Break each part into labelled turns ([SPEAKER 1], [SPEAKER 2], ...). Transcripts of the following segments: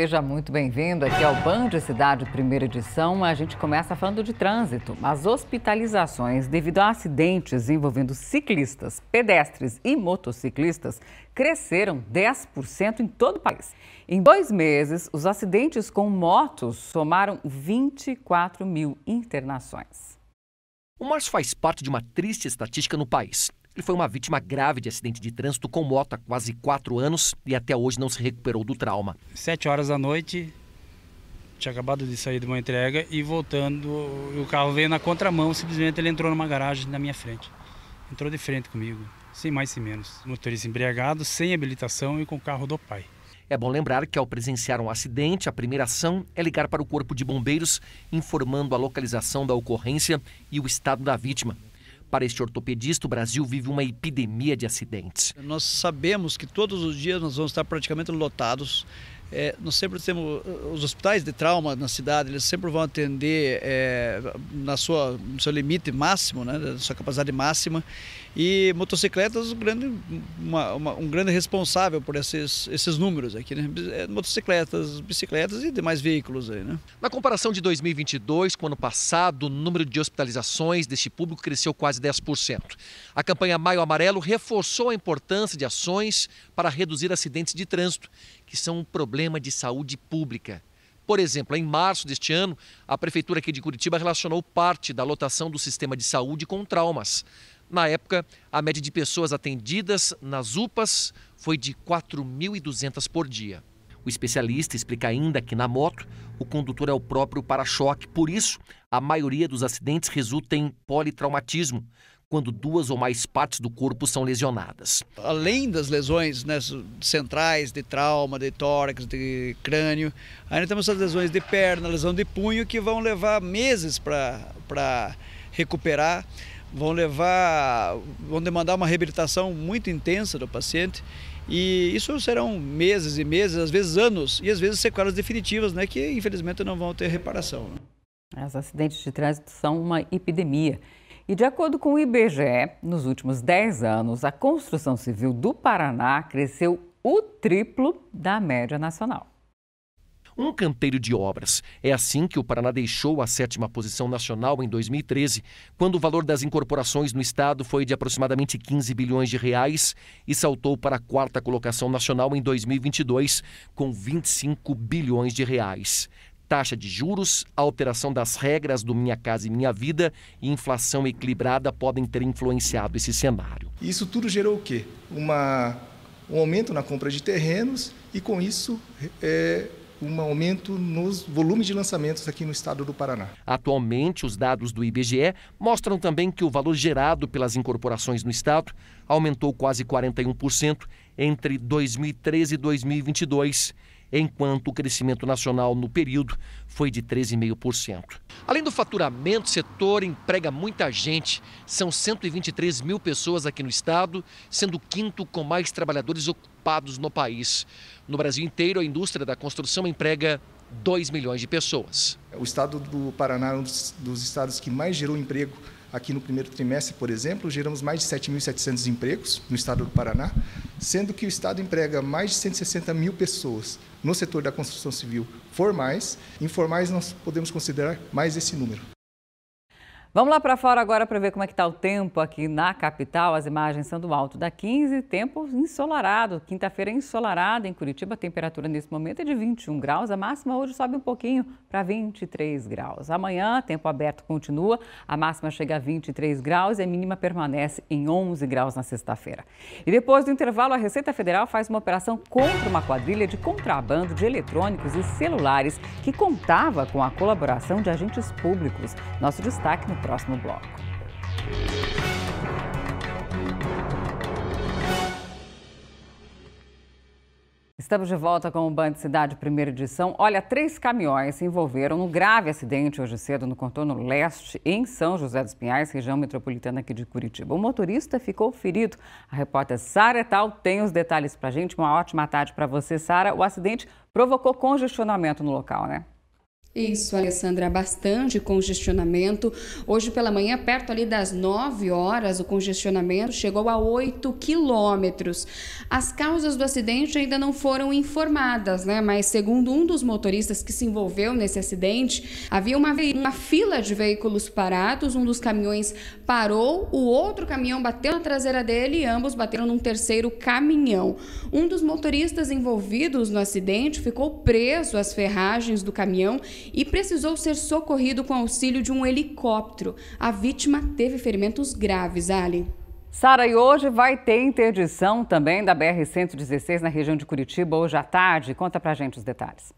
[SPEAKER 1] Seja muito bem-vindo aqui ao Band Cidade Primeira Edição. A gente começa falando de trânsito. As hospitalizações devido a acidentes envolvendo ciclistas, pedestres e motociclistas cresceram 10% em todo o país. Em dois meses, os acidentes com motos somaram 24 mil internações. O
[SPEAKER 2] março faz parte de uma
[SPEAKER 1] triste estatística no país. Ele foi uma vítima grave de
[SPEAKER 2] acidente de trânsito com moto há quase quatro anos e até hoje não se recuperou do trauma. Sete horas
[SPEAKER 3] da noite, tinha acabado de sair de uma entrega e voltando, o carro veio na contramão, simplesmente ele entrou numa garagem na minha frente. Entrou de frente comigo, sem mais sem
[SPEAKER 2] menos. Motorista embriagado, sem habilitação e com o carro do pai. É bom lembrar que ao presenciar um acidente, a primeira ação é ligar para o Corpo de Bombeiros, informando a localização da ocorrência e o estado da vítima. Para este ortopedista, o Brasil vive uma epidemia de acidentes.
[SPEAKER 3] Nós sabemos que todos os dias nós vamos estar praticamente lotados. É, nós sempre temos eh, os hospitais de trauma na cidade, eles sempre vão atender é, na sua, no seu limite máximo, né, na sua capacidade máxima. E motocicletas, um grande, uma, uma, um grande responsável por esses, esses números aqui, né? É, motocicletas,
[SPEAKER 2] bicicletas e demais veículos aí, né? Na comparação de 2022 com o ano passado, o número de hospitalizações deste público cresceu quase 10%. A campanha Maio Amarelo reforçou a importância de ações para reduzir acidentes de trânsito, que são um problema de saúde pública. Por exemplo, em março deste ano, a prefeitura aqui de Curitiba relacionou parte da lotação do sistema de saúde com traumas. Na época, a média de pessoas atendidas nas UPAs foi de 4.200 por dia. O especialista explica ainda que na moto, o condutor é o próprio para-choque, por isso, a maioria dos acidentes resulta em politraumatismo, quando duas ou mais partes do corpo são lesionadas.
[SPEAKER 3] Além das lesões né, centrais de trauma, de tórax, de crânio, ainda temos as lesões de perna, lesão de punho, que vão levar meses para recuperar vão levar, vão demandar uma reabilitação muito intensa do paciente e isso serão meses e meses, às vezes anos e às vezes sequelas definitivas, né, que infelizmente não vão ter reparação.
[SPEAKER 1] Né. Os acidentes de trânsito são uma epidemia. E de acordo com o IBGE, nos últimos 10 anos, a construção civil do Paraná cresceu o triplo da média nacional
[SPEAKER 2] um canteiro de obras. É assim que o Paraná deixou a sétima posição nacional em 2013, quando o valor das incorporações no estado foi de aproximadamente 15 bilhões de reais e saltou para a quarta colocação nacional em 2022, com 25 bilhões de reais. Taxa de juros, alteração das regras do Minha Casa e Minha Vida e inflação equilibrada podem ter influenciado esse cenário. Isso tudo gerou o quê? Uma, um aumento na compra de terrenos e, com isso, é um aumento nos volumes de lançamentos aqui no estado do Paraná. Atualmente, os dados do IBGE mostram também que o valor gerado pelas incorporações no estado aumentou quase 41% entre 2013 e 2022 enquanto o crescimento nacional no período foi de 13,5%. Além do faturamento, o setor emprega muita gente. São 123 mil pessoas aqui no estado, sendo o quinto com mais trabalhadores ocupados no país. No Brasil inteiro, a indústria da construção emprega 2 milhões de pessoas. O estado do Paraná é um dos, estados que mais gerou emprego aqui no primeiro trimestre, por exemplo, geramos mais de 7.700 empregos no estado do Paraná, sendo que o estado emprega mais de 160 mil pessoas no setor da construção civil formais. Informais nós podemos considerar mais esse número.
[SPEAKER 1] Vamos lá para fora agora para ver como é que está o tempo aqui na capital. As imagens são do alto da 15, tempo ensolarado. Quinta-feira é ensolarada em Curitiba. A temperatura nesse momento é de 21 graus. A máxima hoje sobe um pouquinho para 23 graus. Amanhã, tempo aberto continua. A máxima chega a 23 graus e a mínima permanece em 11 graus na sexta-feira. E depois do intervalo, a Receita Federal faz uma operação contra uma quadrilha de contrabando de eletrônicos e celulares que contava com a colaboração de agentes públicos. Nosso destaque no próximo bloco. Estamos de volta com o Band Cidade, primeira edição. Olha, três caminhões se envolveram no grave acidente hoje cedo no contorno leste, em São José dos Pinhais, região metropolitana aqui de Curitiba. O motorista ficou ferido. A repórter Sara Tal tem os detalhes pra gente. Uma ótima tarde para você, Sara. O acidente provocou congestionamento no local, né?
[SPEAKER 4] Isso, Alessandra, bastante congestionamento. Hoje pela manhã, perto ali das 9 horas, o congestionamento chegou a 8 quilômetros. As causas do acidente ainda não foram informadas, né? Mas segundo um dos motoristas que se envolveu nesse acidente, havia uma, uma fila de veículos parados, um dos caminhões parou, o outro caminhão bateu na traseira dele e ambos bateram num terceiro caminhão. Um dos motoristas envolvidos no acidente ficou preso às ferragens do caminhão e precisou ser socorrido com auxílio de um helicóptero. A vítima teve ferimentos graves, Ali. Sara, e hoje vai ter interdição
[SPEAKER 1] também da BR-116 na região de Curitiba, hoje à tarde. Conta pra gente os detalhes.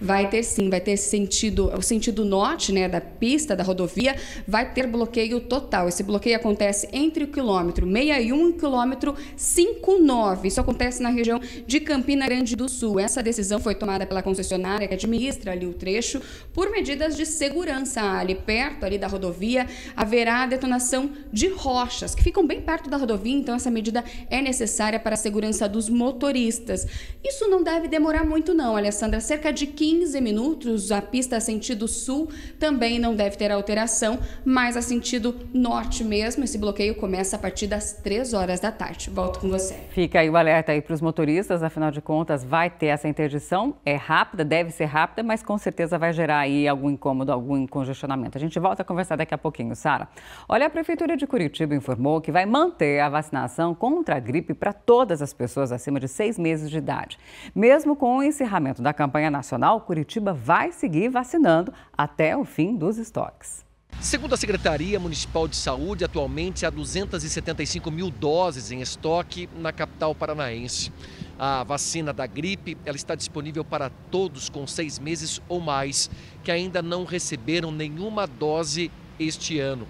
[SPEAKER 4] Vai ter sim, vai ter sentido, o sentido norte, né, da pista, da rodovia, vai ter bloqueio total. Esse bloqueio acontece entre o quilômetro 61 e o quilômetro 59. Isso acontece na região de Campina Grande do Sul. Essa decisão foi tomada pela concessionária que administra ali o trecho por medidas de segurança ali perto ali da rodovia. Haverá detonação de rochas que ficam bem perto da rodovia, então essa medida é necessária para a segurança dos motoristas. Isso não deve demorar muito não, Alessandra, cerca de 15 minutos, a pista sentido sul também não deve ter alteração, mas a sentido norte mesmo, esse bloqueio começa a partir das 3 horas da tarde. Volto com você.
[SPEAKER 1] Fica aí o alerta aí para os motoristas, afinal de contas vai ter essa interdição, é rápida, deve ser rápida, mas com certeza vai gerar aí algum incômodo, algum congestionamento. A gente volta a conversar daqui a pouquinho, Sara. Olha, a Prefeitura de Curitiba informou que vai manter a vacinação contra a gripe para todas as pessoas acima de seis meses de idade, mesmo com o encerramento da campanha na Nacional, Curitiba vai seguir vacinando até o fim dos estoques.
[SPEAKER 2] Segundo a Secretaria Municipal de Saúde, atualmente há 275 mil doses em estoque na capital paranaense. A vacina da gripe ela está disponível para todos com seis meses ou mais que ainda não receberam nenhuma dose este ano.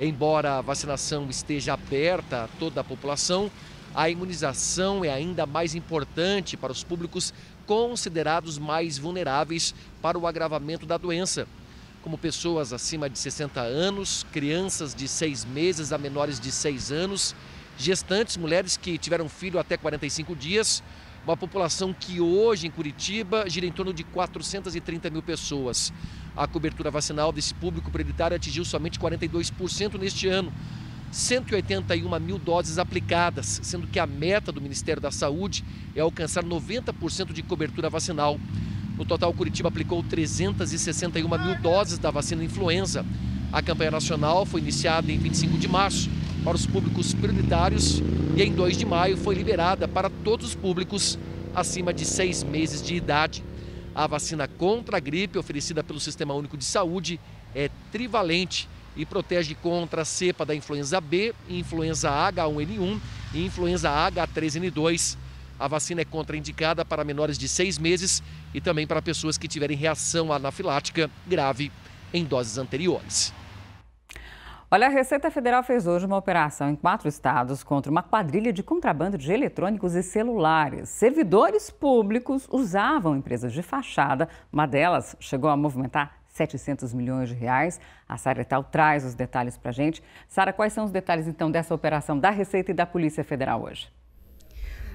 [SPEAKER 2] Embora a vacinação esteja aberta a toda a população, a imunização é ainda mais importante para os públicos considerados mais vulneráveis para o agravamento da doença, como pessoas acima de 60 anos, crianças de 6 meses a menores de 6 anos, gestantes, mulheres que tiveram filho até 45 dias, uma população que hoje em Curitiba gira em torno de 430 mil pessoas. A cobertura vacinal desse público prioritário atingiu somente 42% neste ano, 181 mil doses aplicadas, sendo que a meta do Ministério da Saúde é alcançar 90% de cobertura vacinal. No total, Curitiba aplicou 361 mil doses da vacina influenza. A campanha nacional foi iniciada em 25 de março para os públicos prioritários e em 2 de maio foi liberada para todos os públicos acima de seis meses de idade. A vacina contra a gripe oferecida pelo Sistema Único de Saúde é trivalente e protege contra a cepa da influenza B, influenza H1N1 e influenza H3N2. A vacina é contraindicada para menores de seis meses e também para pessoas que tiverem reação anafilática grave em doses anteriores.
[SPEAKER 1] Olha, a Receita Federal fez hoje uma operação em quatro estados contra uma quadrilha de contrabando de eletrônicos e celulares. Servidores públicos usavam empresas de fachada, uma delas chegou a movimentar 700 milhões de reais. A Sara Etal traz os detalhes para a gente. Sara, quais são os detalhes então dessa operação da Receita e da Polícia Federal hoje?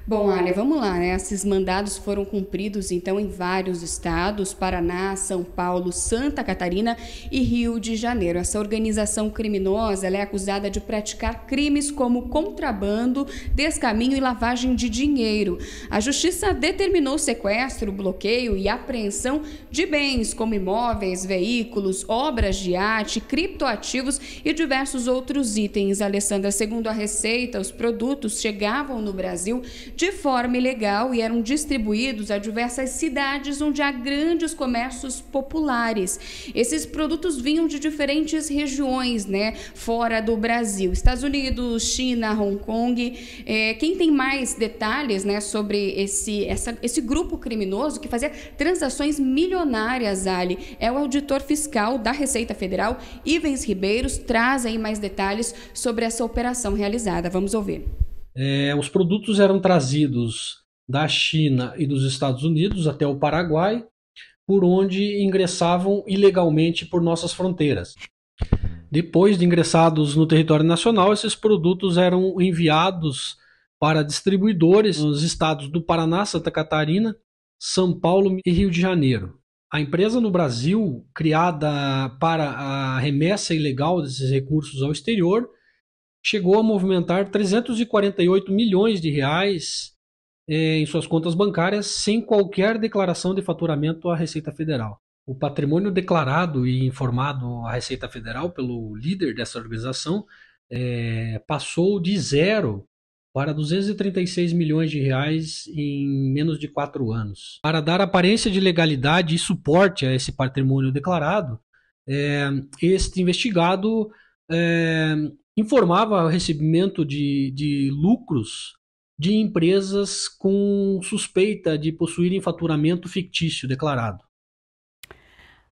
[SPEAKER 4] Bom, Ana, vamos lá, né? Esses mandados foram cumpridos então em vários estados: Paraná, São Paulo, Santa Catarina e Rio de Janeiro. Essa organização criminosa é acusada de praticar crimes como contrabando, descaminho e lavagem de dinheiro. A justiça determinou sequestro, bloqueio e apreensão de bens como imóveis, veículos, obras de arte, criptoativos e diversos outros itens. Alessandra, segundo a Receita, os produtos chegavam no Brasil de forma ilegal e eram distribuídos a diversas cidades onde há grandes comércios populares. Esses produtos vinham de diferentes regiões, né, fora do Brasil, Estados Unidos, China, Hong Kong. É, quem tem mais detalhes, né, sobre esse, essa, esse grupo criminoso que fazia transações milionárias, Ali, é o auditor fiscal da Receita Federal, Ivens Ribeiros, traz aí mais detalhes sobre essa operação realizada. Vamos ouvir.
[SPEAKER 3] É, os produtos eram trazidos da China e dos Estados Unidos até o Paraguai, por onde ingressavam ilegalmente por nossas fronteiras. Depois de ingressados no território nacional, esses produtos eram enviados para distribuidores nos estados do Paraná, Santa Catarina, São Paulo e Rio de Janeiro. A empresa no Brasil, criada para a remessa ilegal desses recursos ao exterior, chegou a movimentar 348 milhões de reais é, em suas contas bancárias sem qualquer declaração de faturamento à Receita Federal. O patrimônio declarado e informado à Receita Federal pelo líder dessa organização é, passou de zero para 236 milhões de reais em menos de quatro anos. Para dar aparência de legalidade e suporte a esse patrimônio declarado, é, este investigado é, informava o recebimento de, de lucros de empresas com suspeita de possuírem faturamento fictício declarado.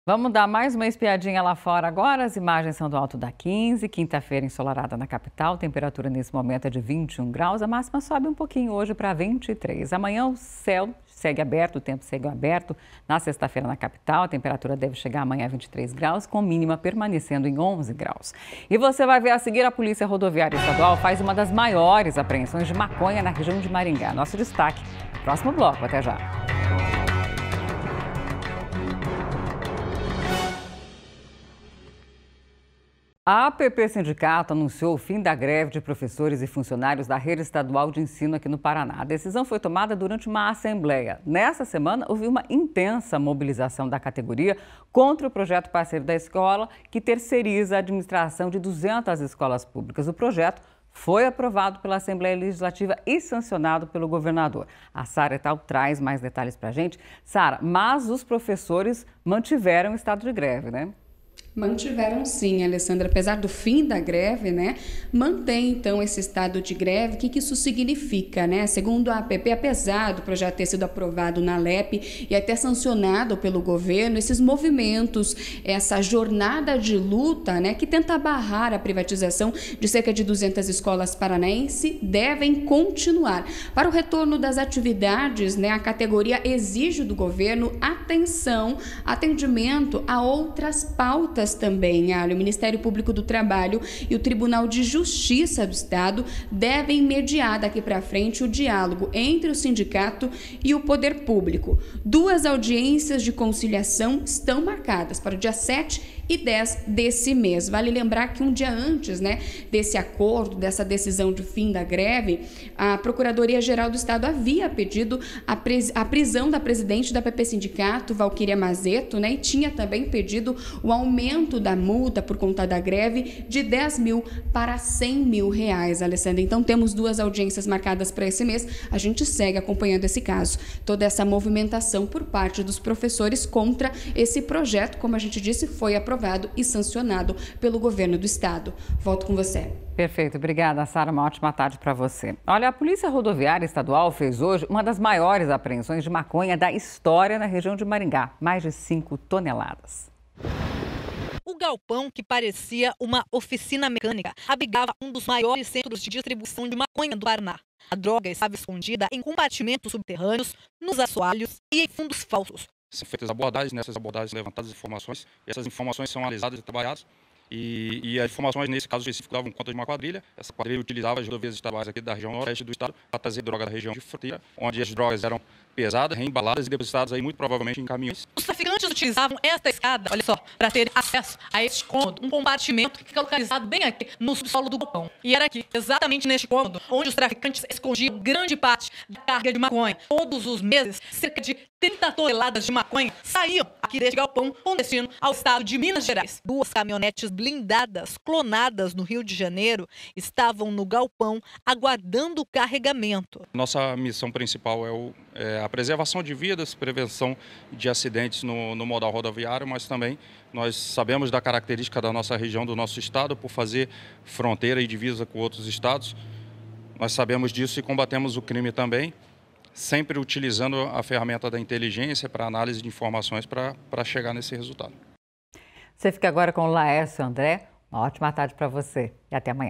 [SPEAKER 1] Vamos dar mais uma espiadinha lá fora agora. As imagens são do alto da 15, quinta-feira ensolarada na capital. Temperatura nesse momento é de 21 graus. A máxima sobe um pouquinho hoje para 23. Amanhã o céu segue aberto, o tempo segue aberto. Na sexta-feira, na capital, a temperatura deve chegar amanhã a 23 graus, com mínima permanecendo em 11 graus. E você vai ver a seguir a Polícia Rodoviária Estadual faz uma das maiores apreensões de maconha na região de Maringá. Nosso destaque, próximo bloco. Até já. A APP Sindicato anunciou o fim da greve de professores e funcionários da rede estadual de ensino aqui no Paraná. A decisão foi tomada durante uma assembleia. Nessa semana, houve uma intensa mobilização da categoria contra o projeto parceiro da escola, que terceiriza a administração de 200 escolas públicas. O projeto foi aprovado pela Assembleia Legislativa e sancionado pelo governador. A Sara tal traz mais detalhes para a gente. Sara, mas os professores mantiveram o estado de greve, né?
[SPEAKER 4] Mantiveram sim, Alessandra, apesar do fim da greve, né? Mantém então esse estado de greve. O que, que isso significa, né? Segundo a APP, apesar do projeto ter sido aprovado na LEP e até sancionado pelo governo, esses movimentos, essa jornada de luta, né, que tenta barrar a privatização de cerca de 200 escolas paranaense, devem continuar. Para o retorno das atividades, né, a categoria exige do governo atenção, atendimento a outras pautas também, O Ministério Público do Trabalho e o Tribunal de Justiça do Estado devem mediar daqui para frente o diálogo entre o sindicato e o poder público. Duas audiências de conciliação estão marcadas para o dia 7 e 10 desse mês. Vale lembrar que um dia antes né, desse acordo, dessa decisão de fim da greve, a Procuradoria-Geral do Estado havia pedido a, pres a prisão da presidente da PP Sindicato, Valquíria Mazeto, né, e tinha também pedido o aumento da multa por conta da greve de 10 mil para 100 mil reais, Alessandra. Então temos duas audiências marcadas para esse mês. A gente segue acompanhando esse caso, toda essa movimentação por parte dos professores contra esse projeto, como a gente disse, foi aprovado aprovado e sancionado pelo governo do estado. Volto com você.
[SPEAKER 1] Perfeito, obrigada, Sara. Uma ótima tarde para você. Olha, a Polícia Rodoviária Estadual fez hoje uma das maiores apreensões de maconha da história na região de Maringá mais de 5 toneladas.
[SPEAKER 2] O galpão, que parecia uma oficina mecânica, abrigava um dos maiores centros de distribuição de maconha do Paraná. A droga estava escondida em compartimentos subterrâneos, nos assoalhos e em fundos falsos,
[SPEAKER 3] são feitas abordagens, nessas né, abordagens levantadas informações, essas informações são analisadas e trabalhadas, e, e, as informações, nesse caso específico, davam conta de uma quadrilha. Essa quadrilha utilizava as rodovias estaduais aqui da região noroeste do estado para trazer droga da região de fronteira, onde as drogas eram pesada, reembaladas e depositadas aí muito provavelmente em caminhões.
[SPEAKER 2] Os traficantes utilizavam esta escada, olha só, para ter acesso a este cômodo, um compartimento que fica localizado bem aqui no subsolo do galpão. E era aqui, exatamente neste cômodo, onde os traficantes escondiam grande parte da carga de maconha. Todos os meses, cerca de 30 toneladas de maconha saíam aqui deste galpão com destino ao estado de Minas Gerais. Duas caminhonetes blindadas, clonadas no Rio de Janeiro, estavam no galpão aguardando o carregamento.
[SPEAKER 3] Nossa missão principal é, o, é a a preservação de vidas, prevenção de acidentes no, no modal rodoviário, mas também nós sabemos da característica da nossa região, do nosso estado, por fazer fronteira e divisa com outros estados. Nós sabemos disso e combatemos o crime também, sempre utilizando a ferramenta da inteligência para análise de informações para, para chegar nesse resultado.
[SPEAKER 1] Você fica agora com o Laércio André. Uma ótima tarde para você e até amanhã.